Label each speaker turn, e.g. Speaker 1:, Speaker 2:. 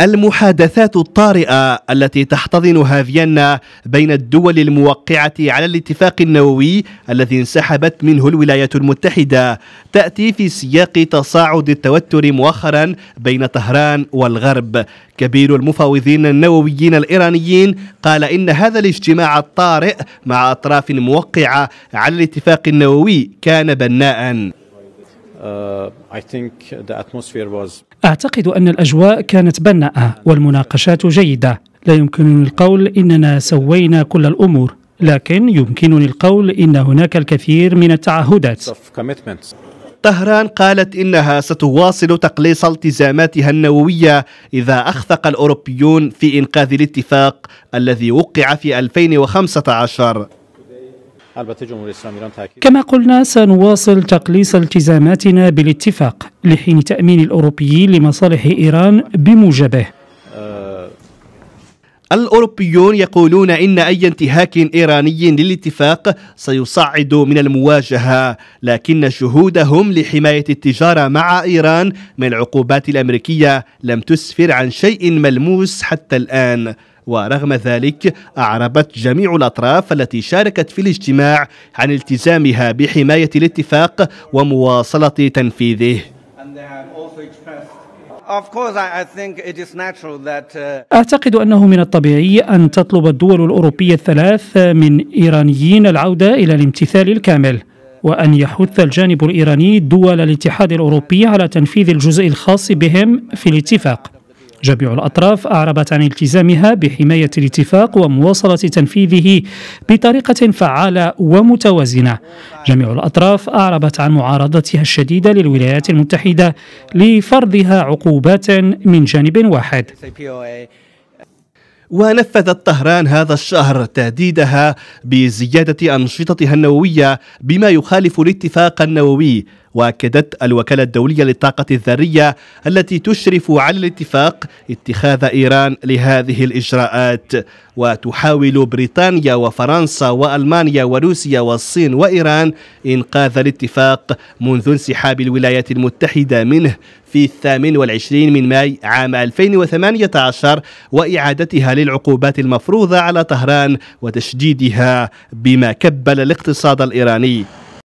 Speaker 1: المحادثات الطارئة التي تحتضنها فيينا بين الدول الموقعة على الاتفاق النووي الذي انسحبت منه الولايات المتحدة تأتي في سياق تصاعد التوتر مؤخرا بين طهران والغرب كبير المفاوضين النوويين الإيرانيين قال إن هذا الاجتماع الطارئ مع أطراف موقعة على الاتفاق النووي كان بناء Uh,
Speaker 2: أعتقد أن الأجواء كانت بناءة والمناقشات جيدة لا يمكنني القول إننا سوينا كل الأمور لكن يمكنني القول إن هناك الكثير من التعهدات
Speaker 1: طهران قالت إنها ستواصل تقليص التزاماتها النووية إذا أخفق الأوروبيون في إنقاذ الاتفاق الذي وقع في 2015
Speaker 2: كما قلنا سنواصل تقليص التزاماتنا بالاتفاق لحين تأمين الأوروبيين لمصالح إيران بموجبه
Speaker 1: الأوروبيون يقولون إن أي انتهاك إيراني للاتفاق سيصعد من المواجهة لكن شهودهم لحماية التجارة مع إيران من العقوبات الأمريكية لم تسفر عن شيء ملموس حتى الآن ورغم ذلك أعربت جميع الأطراف التي شاركت في الاجتماع عن التزامها بحماية الاتفاق ومواصلة تنفيذه Uh,
Speaker 2: أعتقد أنه من الطبيعي أن تطلب الدول الأوروبية الثلاث من إيرانيين العودة إلى الامتثال الكامل وأن يحث الجانب الإيراني دول الاتحاد الأوروبي على تنفيذ الجزء الخاص بهم في الاتفاق جميع الأطراف أعربت عن التزامها بحماية الاتفاق ومواصلة تنفيذه بطريقة فعالة ومتوازنة جميع الأطراف أعربت عن معارضتها الشديدة للولايات المتحدة لفرضها عقوبات من جانب واحد ونفذت طهران
Speaker 1: هذا الشهر تهديدها بزيادة أنشطتها النووية بما يخالف الاتفاق النووي واكدت الوكاله الدوليه للطاقه الذريه التي تشرف على الاتفاق اتخاذ ايران لهذه الاجراءات وتحاول بريطانيا وفرنسا والمانيا وروسيا والصين وايران انقاذ الاتفاق منذ انسحاب الولايات المتحده منه في الثامن والعشرين من ماي عام 2018 وإعادتها للعقوبات المفروضة على طهران وتشديدها بما كبل الاقتصاد الإيراني